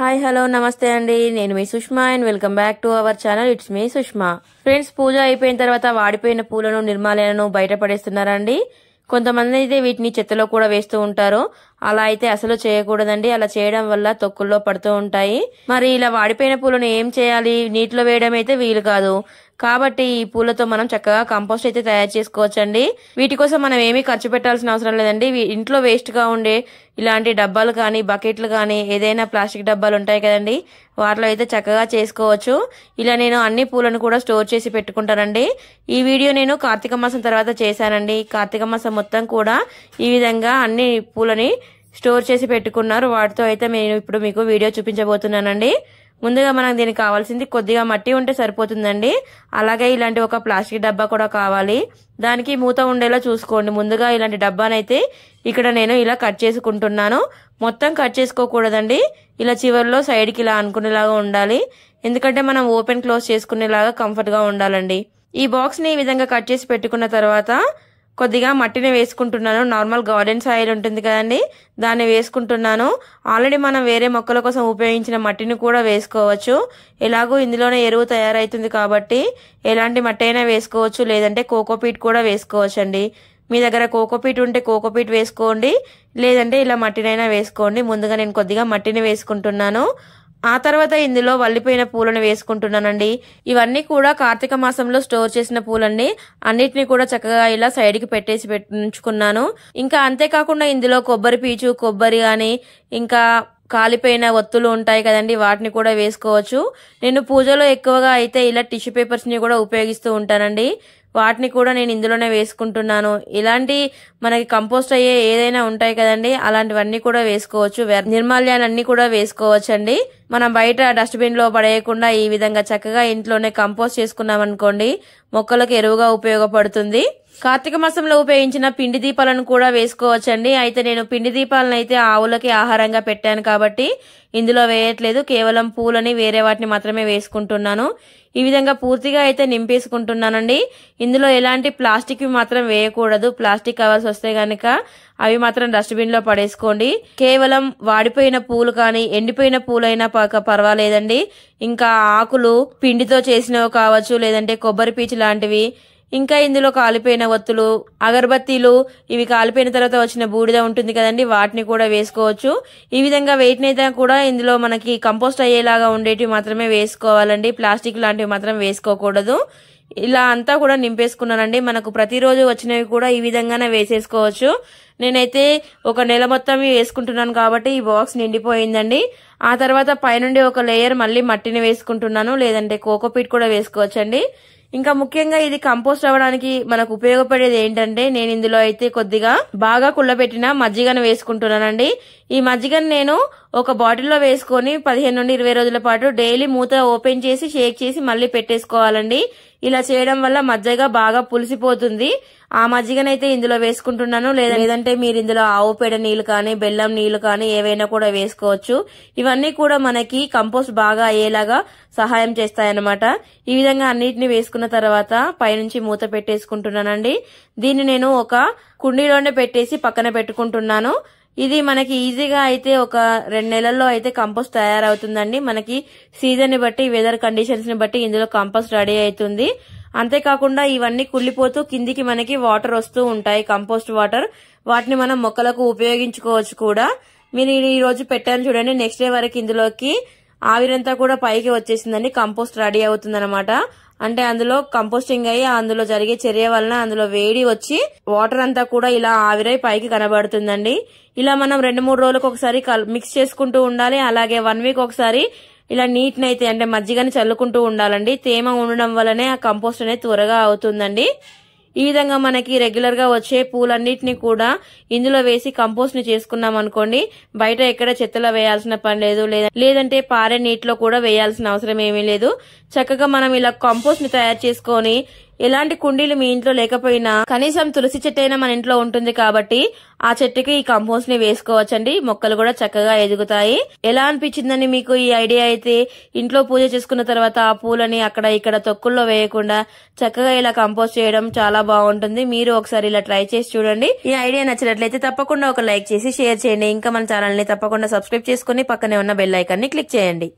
hi hello నమస్తే అండి నేను మీ Sushma and welcome back to our channel it's me Sushma friends పూజ అయిపోయిన తర్వాత వాడిపోయిన పూలను నిర్మాలను బయట పడేస్తున్నారండి కొంతమంది అయితే వీటిని చెత్తలో కూడా వేస్తూ ఉంటారు అలా అయితే అసలు చేయకూడదండి అలా చేయడం వల్ల తొక్కుల్లో పడుతూ ఉంటాయి మరి ఇలా వాడిపోయిన పూలను ఏం చేయాలి నీటిలో వేయడం అయితే వీలు కాదు కాబట్టి ఈ పూలతో మనం చక్కగా కంపోస్ట్ అయితే తయారు చేసుకోవచ్చండి వీటి కోసం మనం ఏమీ ఖర్చు పెట్టాల్సిన అవసరం లేదండి ఇంట్లో వేస్ట్గా ఉండే ఇలాంటి డబ్బాలు కానీ బకెట్లు కానీ ఏదైనా ప్లాస్టిక్ డబ్బాలు ఉంటాయి కదండి వాటిలో అయితే చక్కగా చేసుకోవచ్చు ఇలా నేను అన్ని పూలను కూడా స్టోర్ చేసి పెట్టుకుంటానండి ఈ వీడియో నేను కార్తీక మాసం తర్వాత చేశానండి కార్తీక మాసం మొత్తం కూడా ఈ విధంగా అన్ని పూలని స్టోర్ చేసి పెట్టుకున్నారు వాటితో అయితే నేను ఇప్పుడు మీకు వీడియో చూపించబోతున్నానండి ముందుగా మనకు దీనికి కావాల్సింది కొద్దిగా మట్టి ఉంటే సరిపోతుందండి అలాగే ఇలాంటి ఒక ప్లాస్టిక్ డబ్బా కూడా కావాలి దానికి మూత ఉండేలా చూసుకోండి ముందుగా ఇలాంటి డబ్బానైతే ఇక్కడ నేను ఇలా కట్ చేసుకుంటున్నాను మొత్తం కట్ చేసుకోకూడదండి ఇలా చివరిలో సైడ్కి ఇలా అనుకునేలాగా ఉండాలి ఎందుకంటే మనం ఓపెన్ క్లోజ్ చేసుకునేలాగా కంఫర్ట్గా ఉండాలండి ఈ బాక్స్ని ఈ విధంగా కట్ చేసి పెట్టుకున్న తర్వాత కొద్దిగా మట్టిని వేసుకుంటున్నాను నార్మల్ గార్డెన్ సాయిల్ ఉంటుంది కదండి దాన్ని వేసుకుంటున్నాను ఆల్రెడీ మనం వేరే మొక్కల కోసం ఉపయోగించిన మట్టిని కూడా వేసుకోవచ్చు ఎలాగో ఇందులోనే ఎరువు తయారవుతుంది కాబట్టి ఎలాంటి మట్టి అయినా వేసుకోవచ్చు లేదంటే కోకోపీట్ కూడా వేసుకోవచ్చు అండి మీ దగ్గర కోకోపీట్ ఉంటే కోకోపీట్ వేసుకోండి లేదంటే ఇలా మట్టినైనా వేసుకోండి ముందుగా నేను కొద్దిగా మట్టిని వేసుకుంటున్నాను ఆ తర్వాత ఇందులో వల్లిపోయిన పూలను వేసుకుంటున్నానండి ఇవన్నీ కూడా కార్తీక మాసంలో స్టోర్ చేసిన పూలండి అన్నిటిని కూడా చక్కగా ఇలా సైడ్కి పెట్టేసి పెట్టించుకున్నాను ఇంకా అంతేకాకుండా ఇందులో కొబ్బరి పీచు కొబ్బరి కానీ ఇంకా కాలిపోయిన ఒత్తులు ఉంటాయి కదండి వాటిని కూడా వేసుకోవచ్చు నేను పూజలో ఎక్కువగా అయితే ఇలా టిష్యూ పేపర్స్ని కూడా ఉపయోగిస్తూ ఉంటానండి వాటిని కూడా నేను ఇందులోనే వేసుకుంటున్నాను ఇలాంటి మనకి కంపోస్ట్ అయ్యే ఏదైనా ఉంటాయి కదండి అలాంటివన్నీ కూడా వేసుకోవచ్చు నిర్మాల్యాలన్నీ కూడా వేసుకోవచ్చు అండి మనం బయట డస్ట్బిన్ లో పడేయకుండా ఈ విధంగా చక్కగా ఇంట్లోనే కంపోస్ట్ చేసుకున్నాం అనుకోండి మొక్కలకు ఎరువుగా ఉపయోగపడుతుంది కార్తీక మాసంలో ఉపయోగించిన పిండి దీపాలను కూడా వేసుకోవచ్చండి అయితే నేను పిండి దీపాలను అయితే ఆవులకి ఆహారంగా పెట్టాను కాబట్టి ఇందులో వేయట్లేదు కేవలం పూలని వేరే వాటిని మాత్రమే వేసుకుంటున్నాను ఈ విధంగా పూర్తిగా అయితే నింపేసుకుంటున్నానండి ఇందులో ఎలాంటి ప్లాస్టిక్ మాత్రం వేయకూడదు ప్లాస్టిక్ కవర్స్ వస్తే గనక అవి మాత్రం డస్ట్బిన్ లో పడేసుకోండి కేవలం వాడిపోయిన పూలు కానీ ఎండిపోయిన పూలైనా పర్వాలేదండి ఇంకా ఆకులు పిండితో చేసినవి కావచ్చు లేదంటే కొబ్బరి పీచు లాంటివి ఇంకా ఇందులో కాలిపోయిన ఒత్తులు అగర్బత్తీలు ఇవి కాలిపోయిన తర్వాత వచ్చిన బూడిద ఉంటుంది కదండి వాటిని కూడా వేసుకోవచ్చు ఈ విధంగా వెయిట్నైతే కూడా ఇందులో మనకి కంపోస్ట్ అయ్యేలాగా ఉండేటివి మాత్రమే వేసుకోవాలండి ప్లాస్టిక్ లాంటివి మాత్రం వేసుకోకూడదు ఇలా అంతా కూడా నింపేసుకున్నానండి మనకు ప్రతిరోజు వచ్చినవి కూడా ఈ విధంగానే వేసేసుకోవచ్చు నేనైతే ఒక నెల మొత్తం వేసుకుంటున్నాను కాబట్టి ఈ బాక్స్ నిండిపోయిందండి ఆ తర్వాత పైనుండి ఒక లేయర్ మళ్ళీ మట్టిని వేసుకుంటున్నాను లేదంటే కోకోపీట్ కూడా వేసుకోవచ్చండి ఇంకా ముఖ్యంగా ఇది కంపోస్ట్ అవ్వడానికి మనకు ఉపయోగపడేది ఏంటంటే నేను ఇందులో అయితే కొద్దిగా బాగా కుళ్ళబెట్టిన మజ్జిగను వేసుకుంటున్నానండి ఈ మజ్జిగను నేను ఒక బాటిల్లో వేసుకొని పదిహేను నుండి ఇరవై రోజుల పాటు డైలీ మూత ఓపెన్ చేసి షేక్ చేసి మళ్ళీ పెట్టేసుకోవాలండి ఇలా చేయడం వల్ల మజ్జిగ బాగా పులిసిపోతుంది ఆ మజ్జిగనైతే ఇందులో వేసుకుంటున్నాను లేదంటే మీరు ఇందులో ఆవు పేడ నీళ్లు కానీ బెల్లం నీళ్లు కానీ ఏవైనా కూడా వేసుకోవచ్చు ఇవన్నీ కూడా మనకి కంపోస్ట్ బాగా అయ్యేలాగా సహాయం చేస్తాయన్నమాట ఈ విధంగా అన్నిటిని వేసుకున్న తర్వాత పైనుంచి మూత పెట్టేసుకుంటున్నానండి దీన్ని నేను ఒక కుండీలోనే పెట్టేసి పక్కన పెట్టుకుంటున్నాను ఇది మనకి ఈజీగా అయితే ఒక రెండు నెలల్లో అయితే కంపోస్ట్ తయారవుతుందండి మనకి సీజన్ ని బట్టి వెదర్ కండిషన్స్ ని బట్టి ఇందులో కంపోస్ట్ రెడీ అవుతుంది అంతేకాకుండా ఇవన్నీ కుళ్ళిపోతూ కిందికి మనకి వాటర్ వస్తూ ఉంటాయి కంపోస్ట్ వాటర్ వాటిని మనం మొక్కలకు ఉపయోగించుకోవచ్చు కూడా మీరు ఈ రోజు పెట్టాను చూడండి నెక్స్ట్ డే వరకు ఇందులోకి ఆవిరంతా కూడా పైకి వచ్చేసిందండి కంపోస్ట్ రెడీ అవుతుంది అంటే అందులో కంపోస్టింగ్ అయ్యి అందులో జరిగే చర్య వలన అందులో వేడి వచ్చి వాటర్ అంతా కూడా ఇలా ఆవిరై పైకి కనబడుతుందండి ఇలా మనం రెండు మూడు రోజులకు ఒకసారి మిక్స్ చేసుకుంటూ ఉండాలి అలాగే వన్ వీక్ ఒకసారి ఇలా నీటినైతే అంటే మజ్జిగని చల్లుకుంటూ ఉండాలండి తేమ ఉండడం వల్లనే ఆ కంపోస్ట్ అనేది త్వరగా అవుతుందండి ఈ విధంగా మనకి రెగ్యులర్ గా వచ్చే పూలన్నిటిని కూడా ఇందులో వేసి కంపోస్ట్ ని చేసుకున్నాం అనుకోండి బయట ఎక్కడ చెత్తలో వేయాల్సిన పని లేదు లేదంటే పారే నీటిలో కూడా వేయాల్సిన అవసరం ఏమీ లేదు చక్కగా మనం ఇలా కంపోస్ట్ ని తయారు చేసుకొని ఎలాంటి కుండీలు మీ ఇంట్లో లేకపోయినా కనీసం తులసి అయినా మన ఇంట్లో ఉంటుంది కాబట్టి ఆ చెట్టుకి ఈ కంపోస్ట్ ని వేసుకోవచ్చండి మొక్కలు కూడా చక్కగా ఎదుగుతాయి ఎలా అనిపించిందని మీకు ఈ ఐడియా అయితే ఇంట్లో పూజ చేసుకున్న తర్వాత ఆ పూలని అక్కడ ఇక్కడ తొక్కుల్లో వేయకుండా చక్కగా ఇలా కంపోస్ట్ చేయడం చాలా బాగుంటుంది మీరు ఒకసారి ఇలా ట్రై చేసి చూడండి ఈ ఐడియా నచ్చినట్లయితే తప్పకుండా ఒక లైక్ చేసి షేర్ చేయండి ఇంకా మన ఛానల్ ని తప్పకుండా సబ్స్క్రైబ్ చేసుకుని పక్కనే ఉన్న బెల్ ఐకాన్ని క్లిక్ చేయండి